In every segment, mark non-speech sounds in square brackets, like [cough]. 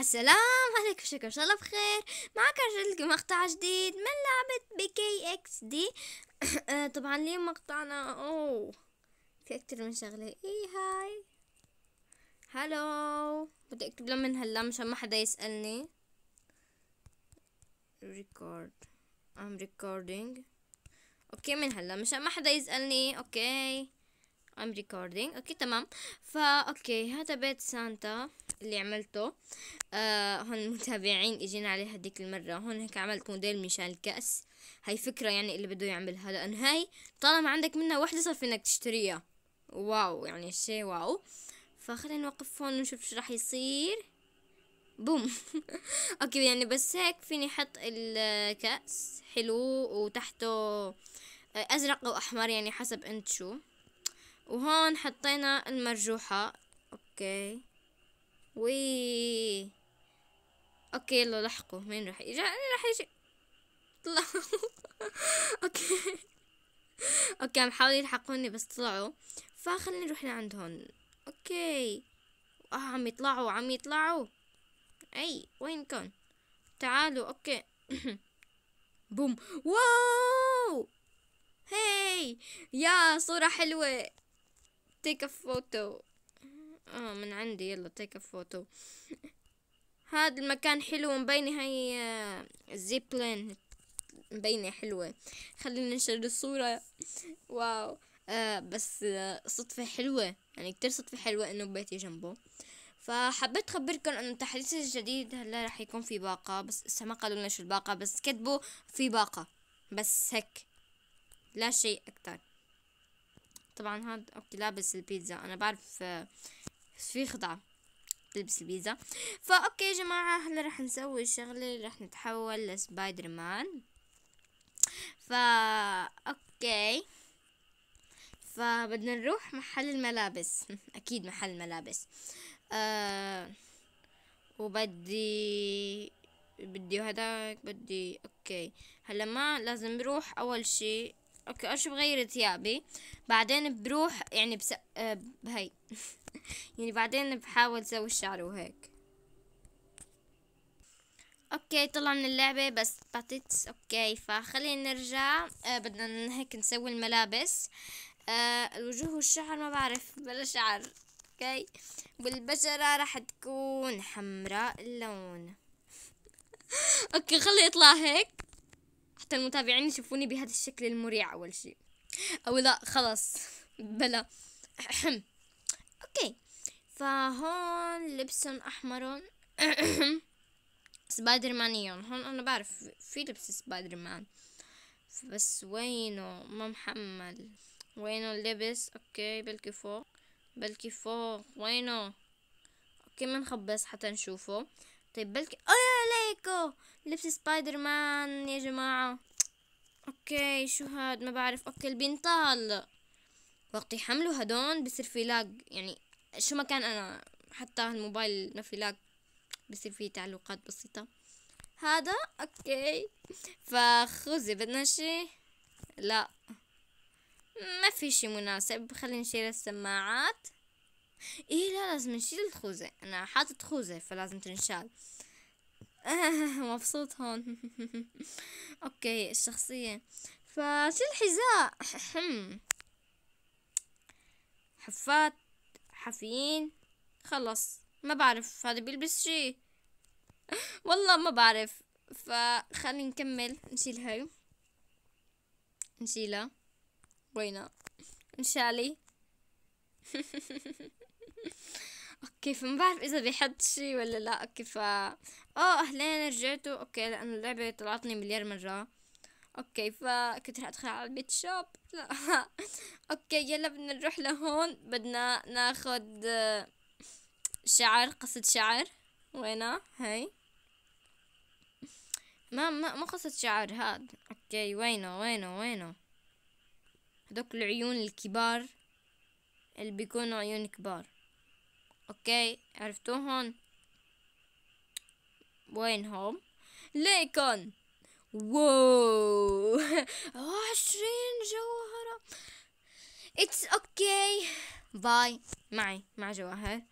السلام عليكم شكرا ان شاء الله بخير معك لكم مقطع جديد من لعبة بي كي اكس دي [coughs] طبعا اليوم مقطعنا اوه في اكتر من شغلة اي هاي هلو بدي اكتب لهم من هلا مشان ما حدا يسألني ريكورد ام ريكوردينج اوكي من هلا مشان ما حدا يسألني اوكي I'm recording اوكي تمام فا اوكي هذا بيت سانتا اللي عملته آه هون المتابعين اجينا عليه هديك المرة هون هيك عملت موديل مشان الكأس هاي فكرة يعني اللي بده يعملها لأن هاي طالما عندك منها وحدة صار في انك تشتريها واو يعني شي واو فخلينا نوقف هون ونشوف شو راح يصير بوم اوكي [laughs] يعني بس هيك فيني احط الكأس حلو وتحته آه، ازرق او احمر يعني حسب انت شو وهون حطينا المرجوحة اوكي وي اوكي يلا لحقوا مين رح يجي رح يجي طلع [laughs] اوكي اوكي عم حاولوا يلحقوني بس طلعوا فخلينا نروح لعندهم اوكي اه عم يطلعوا عم يطلعوا اي وينكم تعالوا اوكي [coughs] بوم واو هاي يا صورة حلوة تيك a فوتو اه من عندي يلا تيك a فوتو هذا المكان حلو مبينة هاي الزيبلين آه، مبينة حلوة خلينا ننشر الصورة واو آه بس آه، صدفة حلوة يعني كتير صدفة حلوة انه بيتي جنبه فحبيت خبركم انه التحديث الجديد هلا رح يكون في باقة بس لسه ما قالوا لنا شو الباقة بس كتبوا في باقة بس هيك لا شيء اكتر طبعا هذا اوكي لابس البيتزا انا بعرف آه، في خدعة تلبس البيتزا فا اوكي يا جماعة هلا راح نسوي شغلة راح نتحول لسبايدر مان فا اوكي فبدنا نروح محل الملابس [laughs] اكيد محل الملابس أه وبدي بدي هداك بدي اوكي هلا ما لازم نروح اول شي اوكي اول شي بغير ثيابي بعدين بروح يعني بس آه بهي [laughs] يعني بعدين بحاول سوي الشعر وهيك اوكي طلع من اللعبه بس بعطيت اوكي فخلينا نرجع آه بدنا هيك نسوي الملابس آه الوجوه والشعر ما بعرف بلا شعر اوكي والبشره راح تكون حمراء اللون [laughs] اوكي خلي يطلع هيك حتى المتابعين يشوفوني بهذا الشكل المريع أول شيء أو لا خلاص بلا أحم أوكي فهون لبسهم أحمر [clears throat] سبايدر مانيون هون أنا بعرف في لبس سبايدر مان بس وينه ما محمل وينه اللبس اوكي بلكي فوق بلكي فوق وينه اوكي ما نخبص حتى نشوفه طيب بلكي اوه ليكو لبس سبايدر مان يا جماعة اوكي شو هاد ما بعرف اوكي البنطال وقت يحملوا هدون بصير في لاج يعني شو ما كان انا حتى الموبايل ما في لاج بصير في تعليقات بسيطة هذا اوكي فخوزي بدنا شي لا ما في شي مناسب خلينا نشيل السماعات ايه لا لازم نشيل الخوذة انا حاطط خوذة فلازم تنشال آه مبسوط هون [laughs] اوكي الشخصية فشيل الحذاء حفات حافيين خلص ما بعرف هذا بيلبس شي [laughs] والله ما بعرف فخلي نكمل نشيل هاي نشيلها وينها نشالي [laughs] اوكي فما بعرف اذا بيحط شي ولا لا اوكي ف اه اهلين رجعتوا اوكي لانه اللعبة طلعتني مليار مرة اوكي كنت رح ادخل على البيت شوب لا [laughs] اوكي يلا بدنا نروح لهون بدنا ناخد شعر قصة شعر وينا هاي ما ما ما قصة شعر هاد اوكي وينه وينه وينه هدوك العيون الكبار اللي بيكونوا عيون كبار اوكي عرفتوهم وينهم ليكن واو عشرين جوهرة اتس اوكي باي معي مع جواهر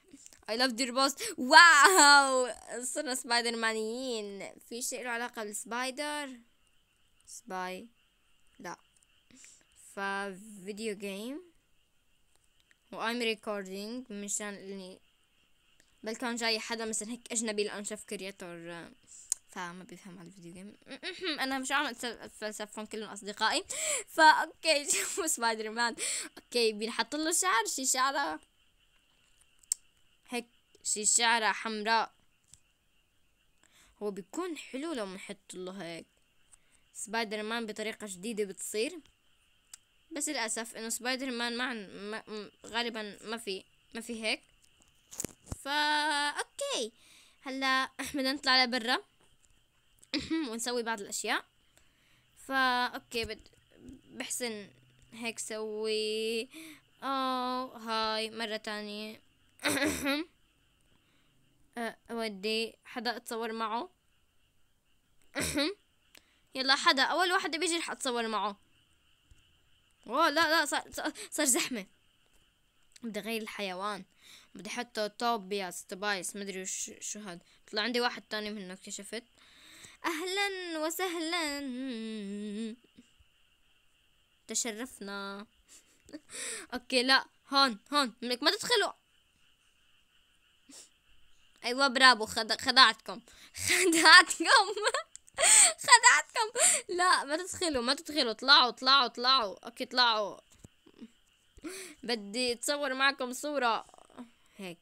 اي لاف دير بوست واو صرنا سبايدر مانيين في شيء له علاقة بالسبايدر سباي لا ففيديو جيم وايم ريكوردينج مشان اني بل كان جاي حدا مثلا هيك اجنبي لانه شاف كرياتور فما بيفهم على الفيديو جيم [laughs] انا مش عم اتفلسفهم كلهم اصدقائي [laughs] فا [laughs] اوكي شوفوا سبايدر مان اوكي بينحط له شعر شي شعره هيك شي شعره حمراء هو بيكون حلو لو بنحط له هيك سبايدر مان بطريقة جديدة بتصير بس للأسف إنه سبايدر مان ما, ما غالبا ما في ما في هيك فا اوكي هلا بدنا نطلع لبرا [clears throat] ونسوي بعض الاشياء فا اوكي بد... بحسن هيك سوي او هاي مرة تانية [clears throat] اودي حدا اتصور معه [clears throat] يلا حدا اول واحد بيجي رح اتصور معه اوه لا لا صار صار زحمه بدي اغير الحيوان بدي احطه توبياس تبايس مدري وش شو هاد طلع عندي واحد تاني منه اكتشفت اهلا وسهلا تشرفنا [laughs] اوكي لا هون هون منك ما تدخلوا ايوه برافو خدعتكم [laughs] خدعتكم [laughs] خدعتكم لا ما تدخلوا ما تدخلوا طلعوا طلعوا طلعوا اوكي طلعوا [laughs] بدي اتصور معكم صورة هيك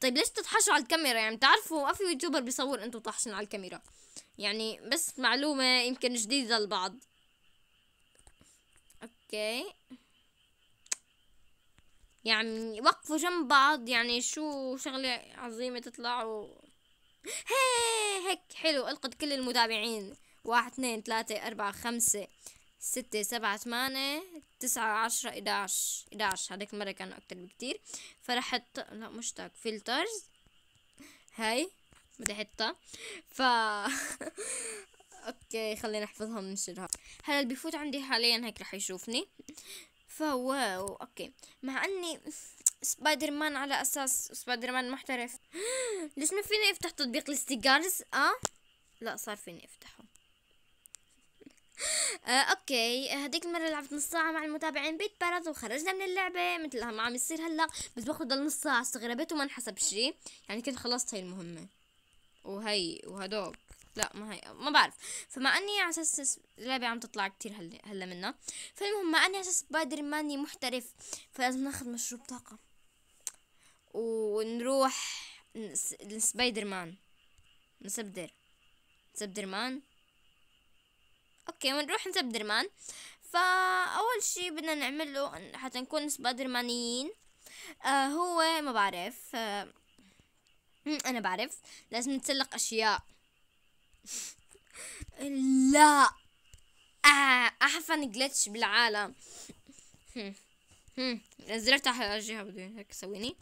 طيب ليش تطحشوا على الكاميرا يعني بتعرفوا ما في يوتيوبر بيصور انتو طحشن على الكاميرا يعني بس معلومة يمكن جديدة للبعض اوكي يعني وقفوا جنب بعض يعني شو شغلة عظيمة تطلعوا هي هيك حلو القد كل المتابعين واحد اثنين ثلاثة أربعة خمسة ستة سبعة ثمانية تسعة عشرة إداش إداش هذيك المرة كانوا أكتر بكتير فرح حط لا مش تاك فلترز هاي بدي حطها ف [laughs] أوكي خلينا نحفظها وننشرها هلا اللي بفوت عندي حاليا هيك رح يشوفني فواو أوكي مع أني سبايدر مان على أساس سبايدر مان محترف [gasps] ليش ما فيني أفتح تطبيق الستيكرز أه لا صار فيني أفتحه [laughs] آه اوكي آه، هديك المره لعبت نص ساعه مع المتابعين بيت بارز وخرجنا من اللعبه مثل ما عم يصير هلا بس باخذ نص ساعه استغربت وما انحسب شيء يعني كنت خلصت هي المهمه وهي وهدوك لا ما هي ما بعرف فما اني على اساس اللعبه عم تطلع كتير هلا هلا منها فالمهم مع اني على اساس سبايدر ماني محترف فلازم ناخذ مشروب طاقه ونروح سبايدر مان نسبدر سبدر مان اوكي بنروح نسبدر مان فاول شي بدنا نعمله حتى نكون سبايدر مانيين آه هو ما بعرف آه انا بعرف لازم نتسلق اشياء [laughs] لا آه احفن جلتش بالعالم زرت على الجهه بدي هيك سويني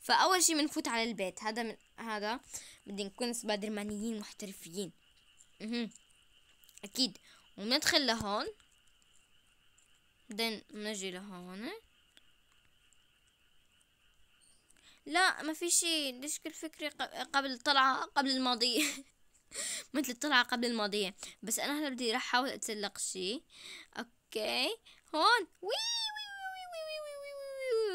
فاول شي بنفوت على البيت هذا من هذا بدي نكون سبايدر مانيين محترفين اكيد وندخل لهون بعدين نجي لهون لا ما في شي ليش كل فكري قبل طلعة قبل الماضية [laughs] مثل الطلعة قبل الماضية بس انا هلا بدي رح احاول اتسلق شي اوكي هون وي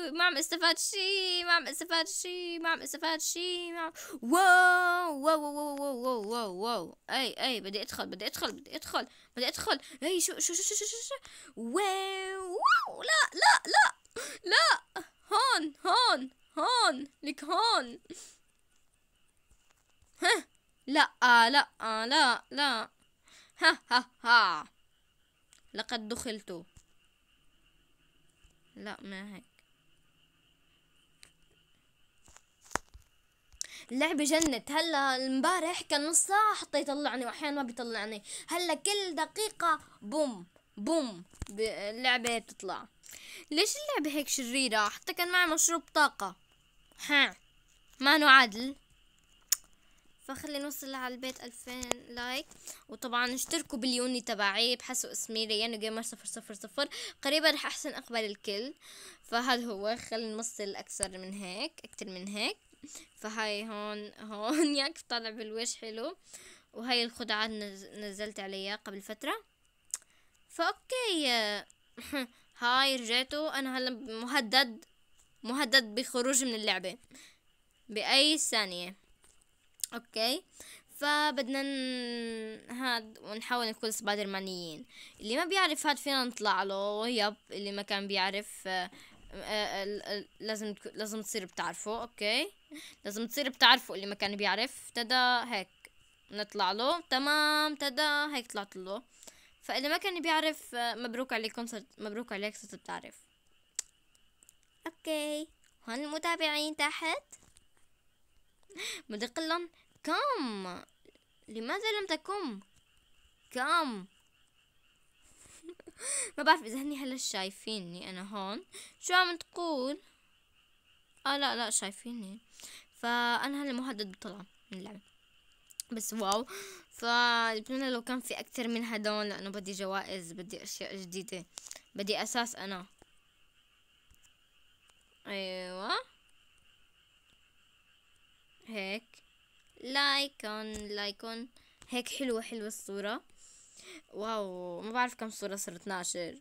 ما عم استفاد شيء ما عم استفاد شيء ما عم استفاد شيء ما عم... واو واو واو واو واو واو اي اي بدي ادخل بدي ادخل بدي ادخل بدي ادخل اي شو شو شو شو شو, شو. واو واو لا لا لا لا هون هون هون لك هون ها لا لا لا لا ها ها ها لقد دخلت لا ما هيك اللعبة جنت هلا امبارح كان نص ساعة حتى يطلعني واحيانا ما بيطلعني هلا كل دقيقة بوم بوم اللعبة بتطلع ليش اللعبة هيك شريرة حتى كان معي مشروب طاقة ها ما عدل فخلي نوصل على البيت ألفين لايك وطبعا اشتركوا باليوني تبعي بحسوا اسمي ريانو يعني جيمر صفر صفر صفر قريبا رح احسن اقبل الكل فهذا هو خلي نوصل اكثر من هيك اكثر من هيك فهاي هون هون ياك طالع بالوش حلو وهاي الخدعات نزلت عليها قبل فترة فأوكي [laughs] هاي رجعتوا أنا هلا مهدد مهدد بخروج من اللعبة بأي ثانية أوكي فبدنا هاد ونحاول نكون سبايدر مانيين اللي ما بيعرف هاد فينا نطلع له يب اللي ما كان بيعرف آه، آه، لازم لازم تصير بتعرفه اوكي لازم تصير بتعرفوا اللي ما كان بيعرف تدا هيك نطلع له تمام تدا هيك طلعت له فاللي ما كان بيعرف آه، مبروك عليكم صرت مبروك عليك صرت بتعرف اوكي هون المتابعين تحت بدي اقول لهم كم لماذا لم تكم كم [laughs] ما بعرف اذا هني هلا شايفيني انا هون شو عم تقول اه لا لا شايفيني فانا هلا مهدد بطلع من اللعبة بس واو فبتمنى لو كان في اكثر من هدول لانه بدي جوائز بدي اشياء جديدة بدي اساس انا ايوه هيك لايكون لايكون هيك حلوة حلوة الصورة واو ما بعرف كم صورة صرت 12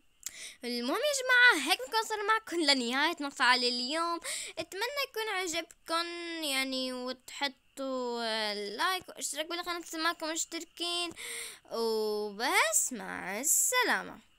المهم يا جماعة هيك بكون صار معكم لنهاية مقطع لليوم اتمنى يكون عجبكم يعني وتحطوا لايك واشتركوا بالقناة مثل مشتركين وبس مع السلامة